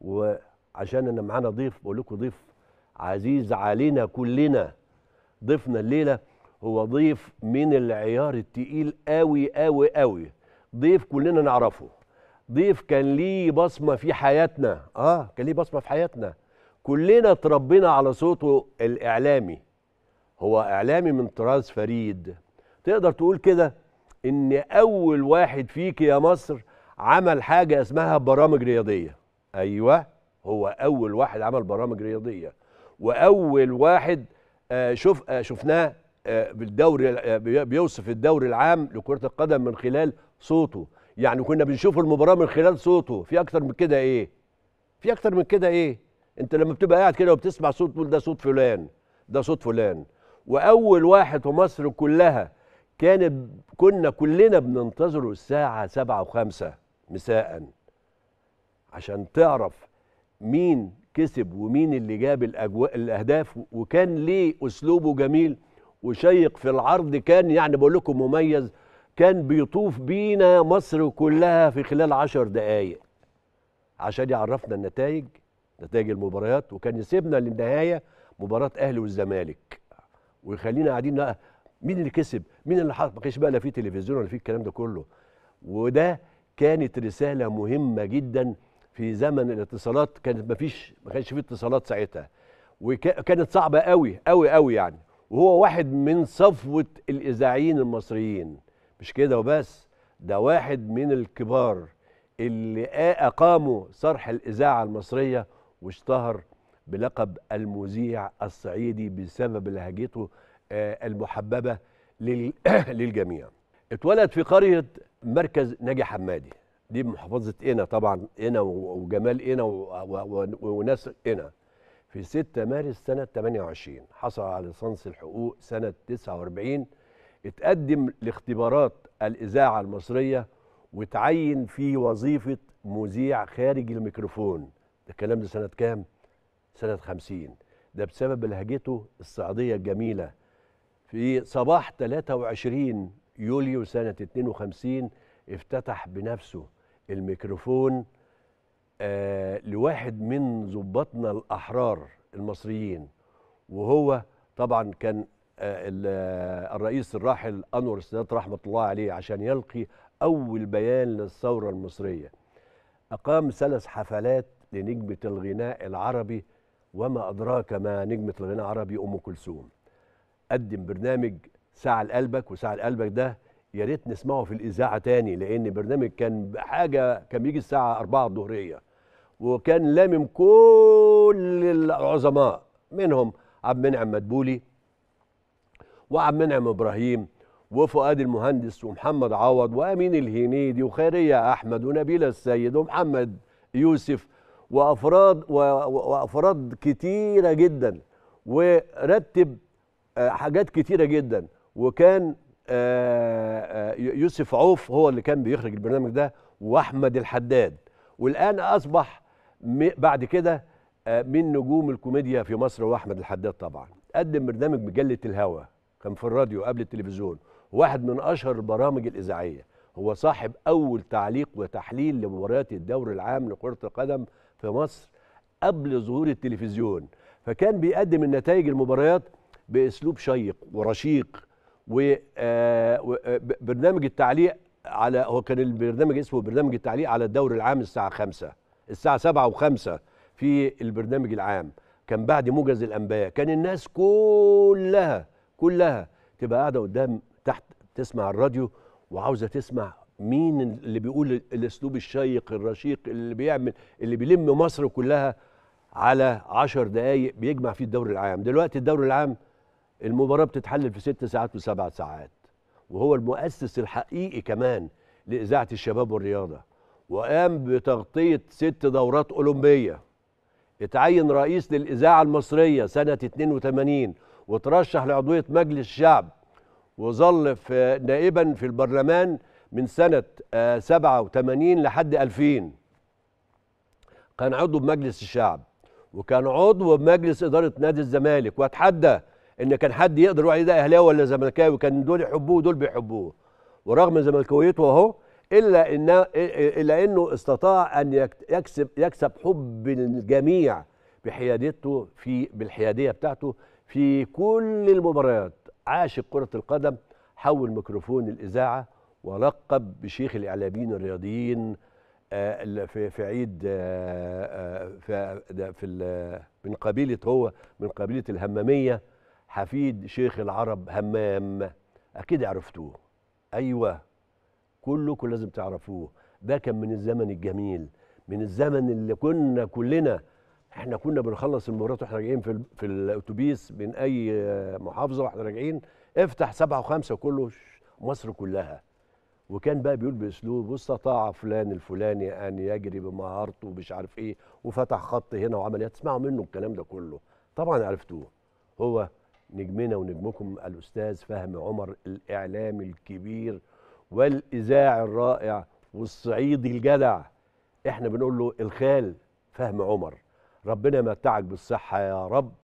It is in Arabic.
وعشان انا معانا ضيف بقول لكم ضيف عزيز علينا كلنا ضيفنا الليله هو ضيف من العيار التقيل قوي قوي قوي ضيف كلنا نعرفه ضيف كان ليه بصمه في حياتنا اه كان ليه بصمه في حياتنا كلنا اتربينا على صوته الاعلامي هو اعلامي من طراز فريد تقدر تقول كده ان اول واحد فيك يا مصر عمل حاجه اسمها برامج رياضيه ايوه هو اول واحد عمل برامج رياضيه واول واحد آه، شوف آه، شفناه بالدوري آه، بيوصف الدوري العام لكره القدم من خلال صوته يعني كنا بنشوف المباراه من خلال صوته في اكتر من كده ايه في اكتر من كده ايه انت لما بتبقى قاعد كده وبتسمع صوت تقول ده صوت فلان ده صوت فلان واول واحد في مصر كلها كان كنا كلنا بننتظره الساعه و5 مساءً عشان تعرف مين كسب ومين اللي جاب الأجواء الاهداف وكان ليه اسلوبه جميل وشيق في العرض كان يعني بقول لكم مميز كان بيطوف بينا مصر كلها في خلال عشر دقائق عشان يعرفنا النتائج نتائج المباريات وكان يسيبنا للنهايه مباراه اهلي والزمالك ويخلينا قاعدين مين اللي كسب مين اللي حصل ما كانش بقى لا في تلفزيون ولا في الكلام ده كله وده كانت رساله مهمه جدا في زمن الاتصالات كانت ما فيش ما كانش فيه اتصالات ساعتها وكانت صعبه قوي قوي قوي يعني وهو واحد من صفوه الاذاعيين المصريين مش كده وبس ده واحد من الكبار اللي اقاموا صرح الاذاعه المصريه واشتهر بلقب المذيع الصعيدي بسبب لهجته آه، المحببه للجميع اتولد في قريه مركز ناجي حمادي دي محافظه قنا طبعا قنا وجمال قنا وناس قنا في 6 مارس سنه 28 حصل على ليسانس الحقوق سنه 49 اتقدم لاختبارات الاذاعه المصريه وتعين في وظيفه مذيع خارج الميكروفون ده الكلام ده سنه كام؟ سنه 50 ده بسبب لهجته الصعيديه الجميله في صباح 23 يوليو سنه 52 افتتح بنفسه الميكروفون آه لواحد من ظباطنا الأحرار المصريين وهو طبعا كان آه،, آه الرئيس الراحل أنور السادات رحمة الله عليه عشان يلقي أول بيان للثورة المصرية أقام ثلاث حفلات لنجمة الغناء العربي وما أدراك ما نجمة الغناء العربي أم كلثوم قدم برنامج ساعة لقلبك وساعة لقلبك ده يا ريت نسمعه في الاذاعه تاني لان برنامج كان حاجه كان بيجي الساعه 4 الظهريه وكان لامم كل العظماء منهم عبد المنعم مدبولي وعبد المنعم ابراهيم وفؤاد المهندس ومحمد عوض وامين الهنيدي وخيريه احمد ونبيله السيد ومحمد يوسف وافراد وافراد كتيره جدا ورتب آه، حاجات كتيره جدا وكان آه، آه، يوسف عوف هو اللي كان بيخرج البرنامج ده واحمد الحداد والان اصبح بعد كده آه، من نجوم الكوميديا في مصر واحمد الحداد طبعا قدم برنامج مجله الهوى كان في الراديو قبل التلفزيون واحد من اشهر البرامج الاذاعيه هو صاحب اول تعليق وتحليل لمباريات الدوري العام لكره القدم في مصر قبل ظهور التلفزيون فكان بيقدم النتائج المباريات باسلوب شيق ورشيق وبرنامج آه، آه، التعليق على هو كان البرنامج اسمه برنامج التعليق على الدوري العام الساعه 5 الساعه 7 و5 في البرنامج العام كان بعد موجز الانباء كان الناس كلها كلها تبقى قاعده قدام تحت تسمع الراديو وعاوزه تسمع مين اللي بيقول الاسلوب الشيق الرشيق اللي بيعمل اللي بيلم مصر كلها على عشر دقايق بيجمع فيه الدوري العام دلوقتي الدوري العام المباراه بتتحلل في ست ساعات وسبع ساعات وهو المؤسس الحقيقي كمان لاذاعه الشباب والرياضه وقام بتغطيه ست دورات اولمبيه اتعين رئيس للاذاعه المصريه سنه 82 وترشح لعضويه مجلس الشعب وظل في نائبا في البرلمان من سنه 87 آه، لحد 2000 كان عضو بمجلس الشعب وكان عضو بمجلس اداره نادي الزمالك واتحدى ان كان حد يقدر يقول عليه ده اهلاوي ولا زملكاوي كان دول يحبوه ودول بيحبوه ورغم زملكاويته اهو الا ان الا انه استطاع ان يكسب يكسب حب الجميع بحيادته في بالحياديه بتاعته في كل المباريات عاشق كره القدم حول ميكروفون الاذاعه ولقب بشيخ الاعلاميين الرياضيين آه، في في عيد آه، آه، في من قبيله هو من قبيله الهماميه حفيد شيخ العرب همام اكيد عرفتوه ايوه كلكم لازم تعرفوه ده كان من الزمن الجميل من الزمن اللي كنا كلنا احنا كنا بنخلص المباريات واحنا راجعين في في الاتوبيس من اي محافظه واحنا راجعين افتح سبعه وخمسه وكله مصر كلها وكان بقى بيقول باسلوب واستطاع فلان الفلاني ان يجري بمهارته ومش عارف ايه وفتح خط هنا وعمل ايه تسمعوا منه الكلام ده كله طبعا عرفتوه هو نجمنا ونجمكم الأستاذ فهم عمر الإعلامي الكبير والإذاعي الرائع والصعيدي الجدع احنا بنقول له الخال فهم عمر ربنا يمتعك بالصحة يا رب